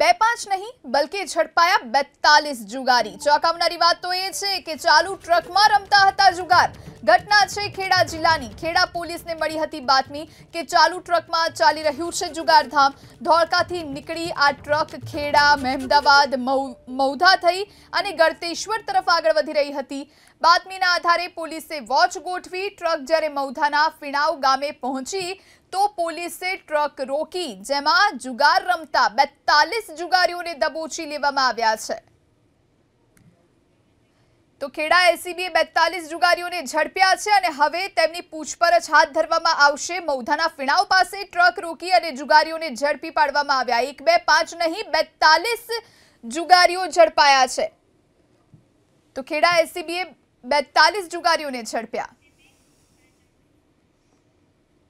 બે પાંચ નહીં બલકે ઝડપાયા બેતાલીસ જુગારી ચોંકાવનારી વાત તો એ છે કે ચાલુ ટ્રકમાં રમતા હતા જુગાર ઘટના છે ખેડા જિલ્લાની ખેડા પોલીસને મળી હતી બાતમી કે ચાલુ ટ્રકમાં ચાલી રહ્યું છે જુગારધામ ધોળકાથી નીકળી આ ટ્રક ખેડા મહેમદાવાદ મૌધા થઈ અને ગળતેશ્વર તરફ આગળ વધી રહી હતી બાતમીના આધારે પોલીસે વોચ ગોઠવી ટ્રક જ્યારે મૌધાના ફિણાવ ગામે પહોંચી તો પોલીસે ટ્રક રોકી જેમાં જુગાર રમતા બેતાલીસ જુગારીઓને દબોચી લેવામાં આવ્યા છે તો ખેડા એસીબીએ બેતાલીસ જુગારીઓને ઝડપ્યા છે અને હવે તેમની પૂછપરછ હાથ ધરવામાં આવશે મૌધાના ફિણાવ પાસે ટ્રક રોકી અને જુગારીઓને ઝડપી પાડવામાં આવ્યા એક બે પાંચ નહીં બેતાલીસ જુગારીઓ ઝડપાયા છે તો ખેડા એસીબીએ બેતાલીસ જુગારીઓને ઝડપ્યા